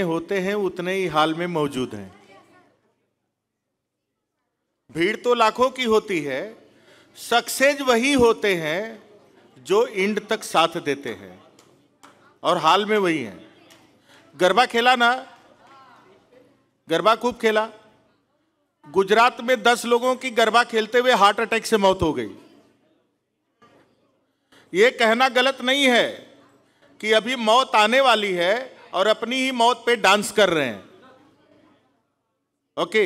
होते हैं उतने ही हाल में मौजूद हैं भीड़ तो लाखों की होती है सक्सेज वही होते हैं जो इंड तक साथ देते हैं और हाल में वही हैं गरबा खेला ना गरबा खूब खेला गुजरात में दस लोगों की गरबा खेलते हुए हार्ट अटैक से मौत हो गई यह कहना गलत नहीं है कि अभी मौत आने वाली है और अपनी ही मौत पे डांस कर रहे हैं ओके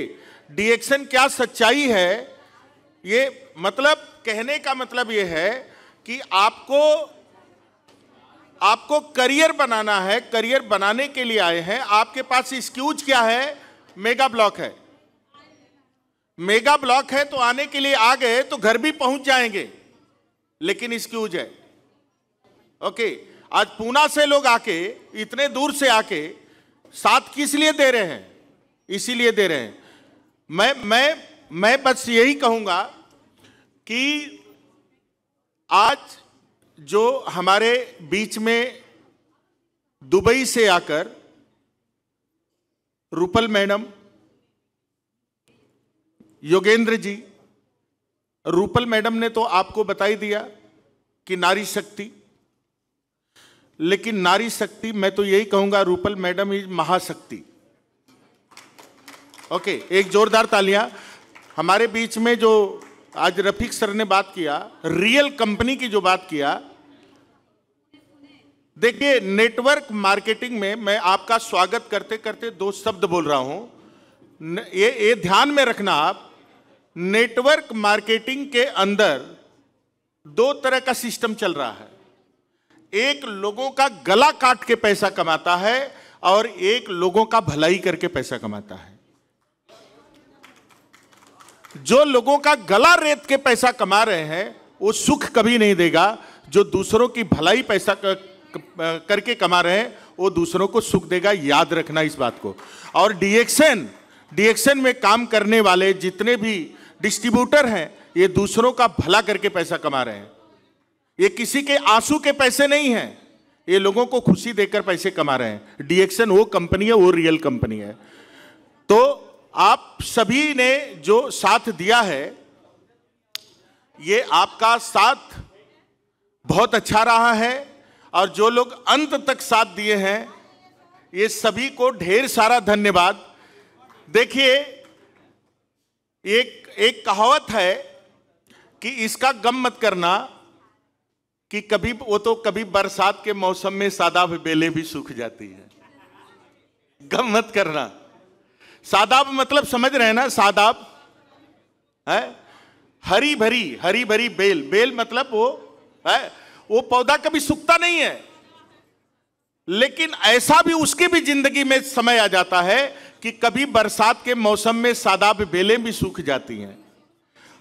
डिएक्शन क्या सच्चाई है ये मतलब कहने का मतलब ये है कि आपको आपको करियर बनाना है करियर बनाने के लिए आए हैं आपके पास स्क्यूज क्या है मेगा ब्लॉक है मेगा ब्लॉक है तो आने के लिए आ गए तो घर भी पहुंच जाएंगे लेकिन स्क्यूज है ओके okay. आज पूना से लोग आके इतने दूर से आके साथ किस लिए दे रहे हैं इसीलिए दे रहे हैं मैं मैं मैं बस यही कहूंगा कि आज जो हमारे बीच में दुबई से आकर रूपल मैडम योगेंद्र जी रूपल मैडम ने तो आपको बताई दिया कि नारी शक्ति लेकिन नारी शक्ति मैं तो यही कहूंगा रूपल मैडम इज महाशक्ति ओके okay, एक जोरदार तालियां हमारे बीच में जो आज रफीक सर ने बात किया रियल कंपनी की जो बात किया देखिए नेटवर्क मार्केटिंग में मैं आपका स्वागत करते करते दो शब्द बोल रहा हूं ये ये ध्यान में रखना आप नेटवर्क मार्केटिंग के अंदर दो तरह का सिस्टम चल रहा है एक लोगों का गला काट के पैसा कमाता है और एक लोगों का भलाई करके पैसा कमाता है जो लोगों का गला रेत के पैसा कमा रहे हैं वो सुख कभी नहीं देगा जो दूसरों की भलाई पैसा करके कमा रहे हैं वो दूसरों को सुख देगा याद रखना इस बात को और डीएक्शन डीएक्शन में काम करने वाले जितने भी डिस्ट्रीब्यूटर हैं ये दूसरों का भला करके पैसा कमा रहे हैं ये किसी के आंसू के पैसे नहीं है ये लोगों को खुशी देकर पैसे कमा रहे हैं डीएक्शन वो कंपनी है वो रियल कंपनी है तो आप सभी ने जो साथ दिया है ये आपका साथ बहुत अच्छा रहा है और जो लोग अंत तक साथ दिए हैं ये सभी को ढेर सारा धन्यवाद देखिए एक एक कहावत है कि इसका गम मत करना कि कभी वो तो कभी बरसात के मौसम में सादाब बेले भी सूख जाती है गम मत करना सादाब मतलब समझ रहे हैं ना सादाब है हरी भरी हरी भरी बेल बेल मतलब वो है वो पौधा कभी सूखता नहीं है लेकिन ऐसा भी उसकी भी जिंदगी में समय आ जाता है कि कभी बरसात के मौसम में सादाब बेलें भी सूख जाती हैं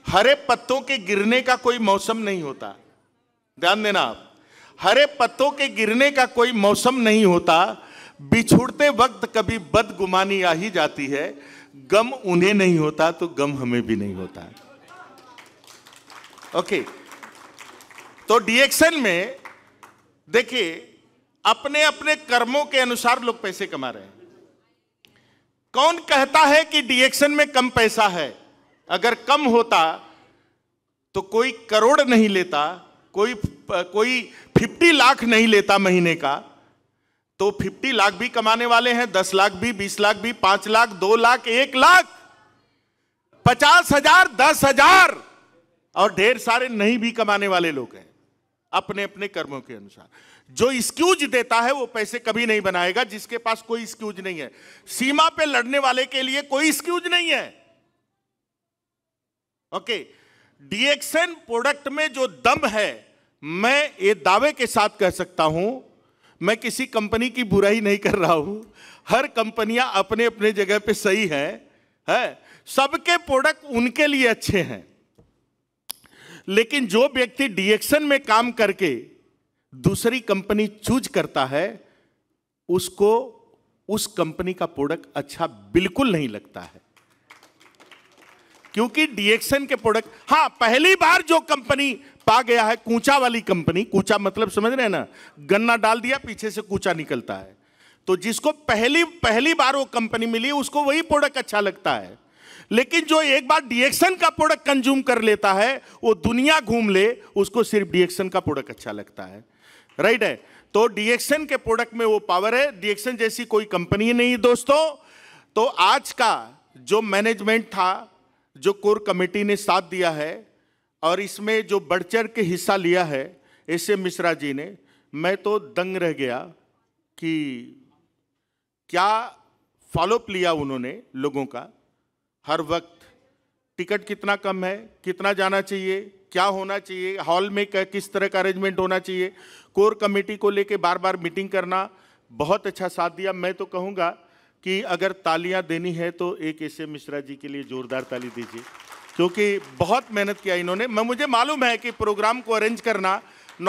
हरे पत्तों के गिरने का कोई मौसम नहीं होता ध्यान देना आप हरे पत्तों के गिरने का कोई मौसम नहीं होता बिछुड़ते वक्त कभी बदगुमानी आ ही जाती है गम उन्हें नहीं होता तो गम हमें भी नहीं होता ओके तो डिएक्शन में देखिए अपने अपने कर्मों के अनुसार लोग पैसे कमा रहे हैं कौन कहता है कि डिएक्शन में कम पैसा है अगर कम होता तो कोई करोड़ नहीं लेता कोई कोई फिफ्टी लाख नहीं लेता महीने का तो फिफ्टी लाख भी कमाने वाले हैं दस लाख भी बीस लाख भी पांच लाख दो लाख एक लाख पचास हजार दस हजार और ढेर सारे नहीं भी कमाने वाले लोग हैं अपने अपने कर्मों के अनुसार जो स्क्यूज देता है वो पैसे कभी नहीं बनाएगा जिसके पास कोई स्क्यूज नहीं है सीमा पे लड़ने वाले के लिए कोई स्क्यूज नहीं है ओके डीएक्सएन प्रोडक्ट में जो दम है मैं ये दावे के साथ कह सकता हूं मैं किसी कंपनी की बुराई नहीं कर रहा हूं हर कंपनियां अपने अपने जगह पे सही है, है? सबके प्रोडक्ट उनके लिए अच्छे हैं लेकिन जो व्यक्ति डिएक्शन में काम करके दूसरी कंपनी चूज करता है उसको उस कंपनी का प्रोडक्ट अच्छा बिल्कुल नहीं लगता है क्योंकि डीएक्सएन के प्रोडक्ट हाँ पहली बार जो कंपनी पा गया है कूचा वाली कंपनी कूचा मतलब समझ रहे हैं ना गन्ना डाल दिया पीछे से कूचा निकलता है तो जिसको पहली पहली बार वो कंपनी मिली उसको वही प्रोडक्ट अच्छा लगता है लेकिन जो एक बार डीएक्सन का प्रोडक्ट कंज्यूम कर लेता है वो दुनिया घूम ले उसको सिर्फ डीएक्सन का प्रोडक्ट अच्छा लगता है राइट है तो डीएक्सन के प्रोडक्ट में वो पावर है डीएक्सन जैसी कोई कंपनी नहीं दोस्तों तो आज का जो मैनेजमेंट था जो कोर कमेटी ने साथ दिया है और इसमें जो बढ़ चढ़ के हिस्सा लिया है एस एम मिश्रा जी ने मैं तो दंग रह गया कि क्या फॉलोअप लिया उन्होंने लोगों का हर वक्त टिकट कितना कम है कितना जाना चाहिए क्या होना चाहिए हॉल में क्या किस तरह का अरेंजमेंट होना चाहिए कोर कमेटी को लेके बार बार मीटिंग करना बहुत अच्छा साथ दिया मैं तो कहूँगा कि अगर तालियां देनी है तो एक ऐसे मिश्रा जी के लिए जोरदार ताली दीजिए क्योंकि बहुत मेहनत किया इन्होंने मैं मुझे मालूम है कि प्रोग्राम को अरेंज करना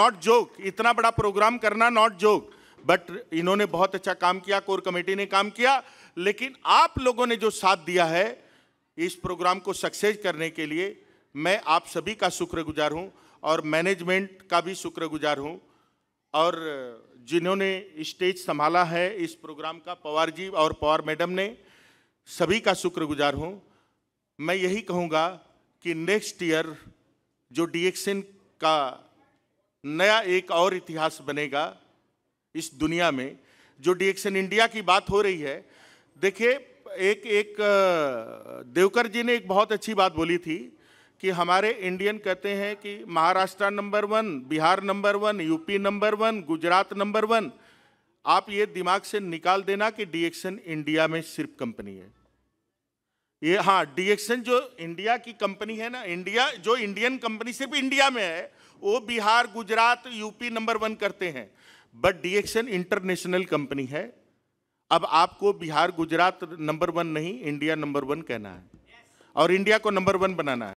नॉट जोक इतना बड़ा प्रोग्राम करना नॉट जोक बट इन्होंने बहुत अच्छा काम किया कोर कमेटी ने काम किया लेकिन आप लोगों ने जो साथ दिया है इस प्रोग्राम को सक्सेस करने के लिए मैं आप सभी का शुक्रगुजार हूँ और मैनेजमेंट का भी शुक्रगुजार हूँ और जिन्होंने स्टेज संभाला है इस प्रोग्राम का पवार जी और पवार मैडम ने सभी का शुक्रगुजार हूँ मैं यही कहूँगा कि नेक्स्ट ईयर जो डीएक्सएन का नया एक और इतिहास बनेगा इस दुनिया में जो डीएक्सएन इंडिया की बात हो रही है देखिए एक एक देवकर जी ने एक बहुत अच्छी बात बोली थी कि हमारे इंडियन कहते हैं कि Maharashtra number one Bihar number one UP number one Gujarat number one आप ये दिमाग से निकाल देना कि डीएक्सन इंडिया में सिर्फ कंपनी है ये हाँ डीएक्सन जो इंडिया की कंपनी है ना इंडिया जो इंडियन कंपनी सिर्फ इंडिया में है वो Bihar Gujarat UP number one करते हैं बट डीएक्सन इंटरनेशनल कंपनी है अब आपको बिहार गुजरात नंबर वन नहीं इंडिया नंबर वन कहना है और इंडिया को नंबर वन बनाना है